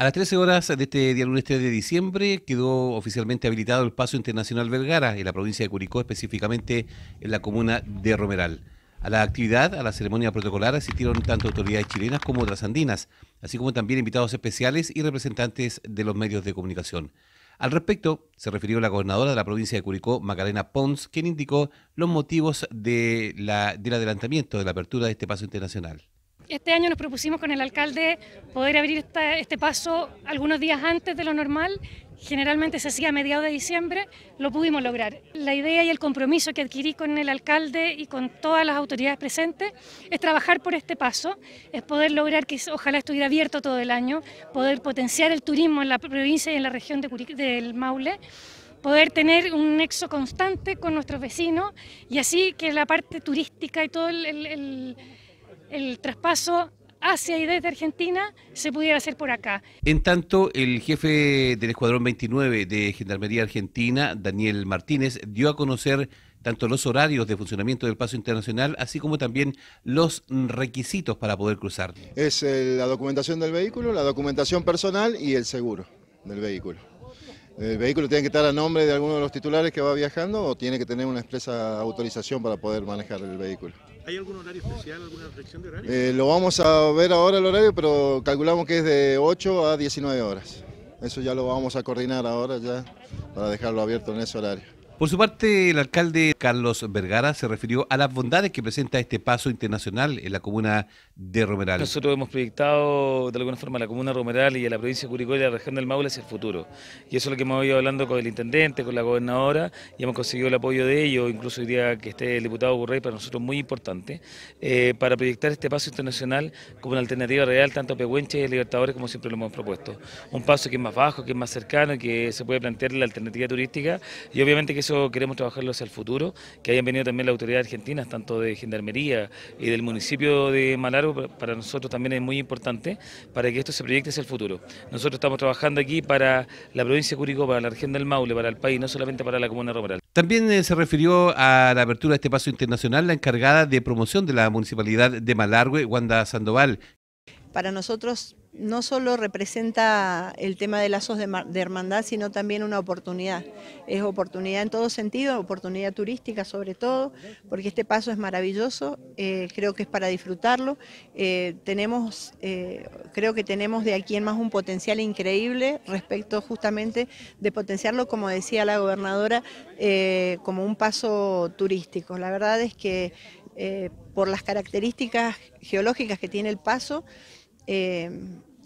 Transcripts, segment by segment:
A las 13 horas de este día lunes 3 de diciembre quedó oficialmente habilitado el Paso Internacional belgara en la provincia de Curicó, específicamente en la comuna de Romeral. A la actividad, a la ceremonia protocolar, asistieron tanto autoridades chilenas como otras andinas, así como también invitados especiales y representantes de los medios de comunicación. Al respecto, se refirió la gobernadora de la provincia de Curicó, Magdalena Pons, quien indicó los motivos de la, del adelantamiento de la apertura de este paso internacional. Este año nos propusimos con el alcalde poder abrir este paso algunos días antes de lo normal. Generalmente se hacía a mediados de diciembre, lo pudimos lograr. La idea y el compromiso que adquirí con el alcalde y con todas las autoridades presentes es trabajar por este paso, es poder lograr que ojalá estuviera abierto todo el año, poder potenciar el turismo en la provincia y en la región del Maule poder tener un nexo constante con nuestros vecinos y así que la parte turística y todo el el traspaso hacia y desde Argentina se pudiera hacer por acá. En tanto, el jefe del Escuadrón 29 de Gendarmería Argentina, Daniel Martínez, dio a conocer tanto los horarios de funcionamiento del paso internacional, así como también los requisitos para poder cruzar. Es eh, la documentación del vehículo, la documentación personal y el seguro del vehículo. El vehículo tiene que estar a nombre de alguno de los titulares que va viajando o tiene que tener una expresa autorización para poder manejar el vehículo. ¿Hay algún horario especial, alguna reflexión de horario? Eh, lo vamos a ver ahora el horario, pero calculamos que es de 8 a 19 horas. Eso ya lo vamos a coordinar ahora ya para dejarlo abierto en ese horario. Por su parte, el alcalde Carlos Vergara se refirió a las bondades que presenta este paso internacional en la comuna de Romeral. Nosotros hemos proyectado de alguna forma a la comuna de Romeral y a la provincia de Curicó y la región del Maule hacia el futuro. Y eso es lo que hemos ido hablando con el intendente, con la gobernadora, y hemos conseguido el apoyo de ellos, incluso hoy día que esté el diputado Burrey, para nosotros muy importante, eh, para proyectar este paso internacional como una alternativa real tanto a Pehuenche y Libertadores como siempre lo hemos propuesto. Un paso que es más bajo, que es más cercano, que se puede plantear la alternativa turística y obviamente que eso queremos trabajarlo hacia el futuro, que hayan venido también las autoridades argentinas, tanto de Gendarmería y del municipio de Malargo, para nosotros también es muy importante, para que esto se proyecte hacia el futuro. Nosotros estamos trabajando aquí para la provincia de Curicó, para la región del Maule, para el país, no solamente para la comuna rural. También eh, se refirió a la apertura de este paso internacional la encargada de promoción de la municipalidad de Malargue, Wanda Sandoval, para nosotros no solo representa el tema de lazos de, hermandad, sino también una oportunidad. Es oportunidad en todo sentido, oportunidad turística sobre todo, porque este paso es maravilloso, eh, creo que es para disfrutarlo. Eh, tenemos, eh, creo que tenemos de aquí en más un potencial increíble respecto justamente de potenciarlo, como decía la gobernadora, como un paso turístico. La verdad es que por las características geológicas que tiene el paso, eh,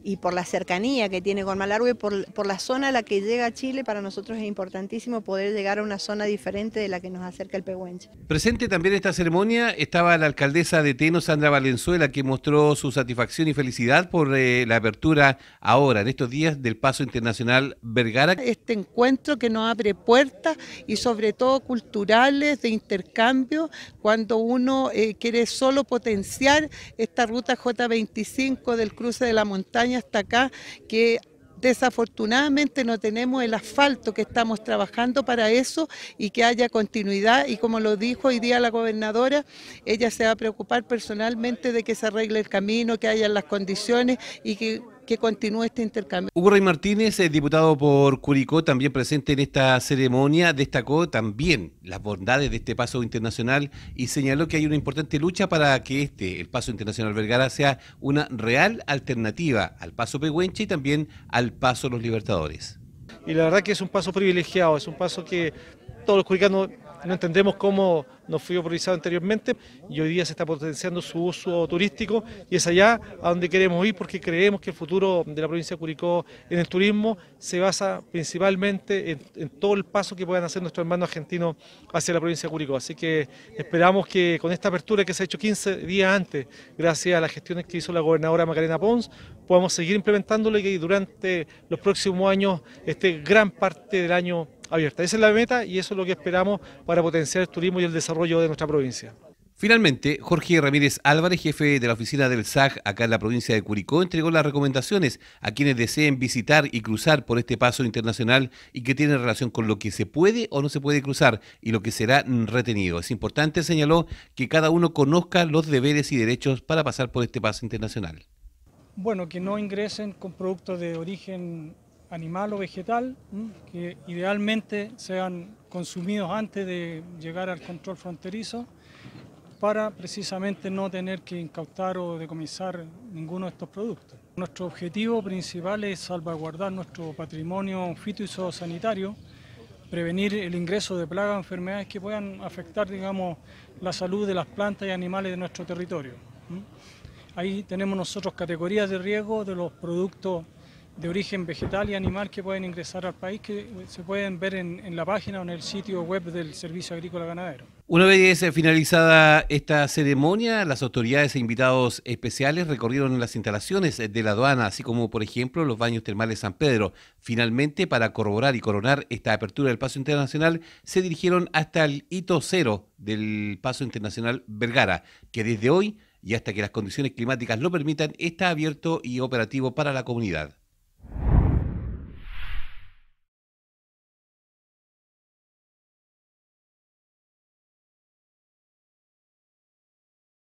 y por la cercanía que tiene con Malargue, por, por la zona a la que llega Chile, para nosotros es importantísimo poder llegar a una zona diferente de la que nos acerca el Pehuenche. Presente también en esta ceremonia estaba la alcaldesa de Teno, Sandra Valenzuela, que mostró su satisfacción y felicidad por eh, la apertura ahora, en estos días, del Paso Internacional Vergara. Este encuentro que nos abre puertas y sobre todo culturales, de intercambio, cuando uno eh, quiere solo potenciar esta ruta J25 del cruce de la montaña hasta acá, que desafortunadamente no tenemos el asfalto que estamos trabajando para eso y que haya continuidad y como lo dijo hoy día la gobernadora, ella se va a preocupar personalmente de que se arregle el camino, que haya las condiciones y que que continúe este intercambio. Hugo Rey Martínez, eh, diputado por Curicó, también presente en esta ceremonia, destacó también las bondades de este paso internacional y señaló que hay una importante lucha para que este, el paso internacional Vergara, sea una real alternativa al paso Pehuenche y también al paso Los Libertadores. Y la verdad que es un paso privilegiado, es un paso que todos los curicanos no entendemos cómo nos fue improvisado anteriormente y hoy día se está potenciando su uso turístico y es allá a donde queremos ir porque creemos que el futuro de la provincia de Curicó en el turismo se basa principalmente en, todo el paso que puedan hacer nuestros hermanos argentinos hacia la provincia de Curicó. Así que esperamos que con esta apertura que se ha hecho 15 días antes, gracias a las gestiones que hizo la gobernadora Macarena Pons, podamos seguir implementándolo y que durante los próximos años, este gran parte del año abierta. Esa es la meta y eso es lo que esperamos para potenciar el turismo y el desarrollo de nuestra provincia. Finalmente, Jorge Ramírez Álvarez, jefe de la oficina del SAG acá en la provincia de Curicó, entregó las recomendaciones a quienes deseen visitar y cruzar por este paso internacional y que tienen relación con lo que se puede o no se puede cruzar y lo que será retenido. Es importante, señaló, que cada uno conozca los deberes y derechos para pasar por este paso internacional. Bueno, que no ingresen con productos de origen animal o vegetal, que idealmente sean consumidos antes de llegar al control fronterizo, para precisamente no tener que incautar o decomisar ninguno de estos productos. Nuestro objetivo principal es salvaguardar nuestro patrimonio fito y prevenir el ingreso de plagas o enfermedades que puedan afectar, digamos, la salud de las plantas y animales de nuestro territorio. Ahí tenemos nosotros categorías de riesgo de los productos de origen vegetal y animal que pueden ingresar al país, que se pueden ver en, la página o en el sitio web del Servicio Agrícola Ganadero. Una vez finalizada esta ceremonia, las autoridades e invitados especiales recorrieron las instalaciones de la aduana, así como, por ejemplo, los baños termales San Pedro. Finalmente, para corroborar y coronar esta apertura del paso internacional, se dirigieron hasta el hito cero del paso internacional Vergara, que desde hoy y hasta que las condiciones climáticas lo permitan, está abierto y operativo para la comunidad.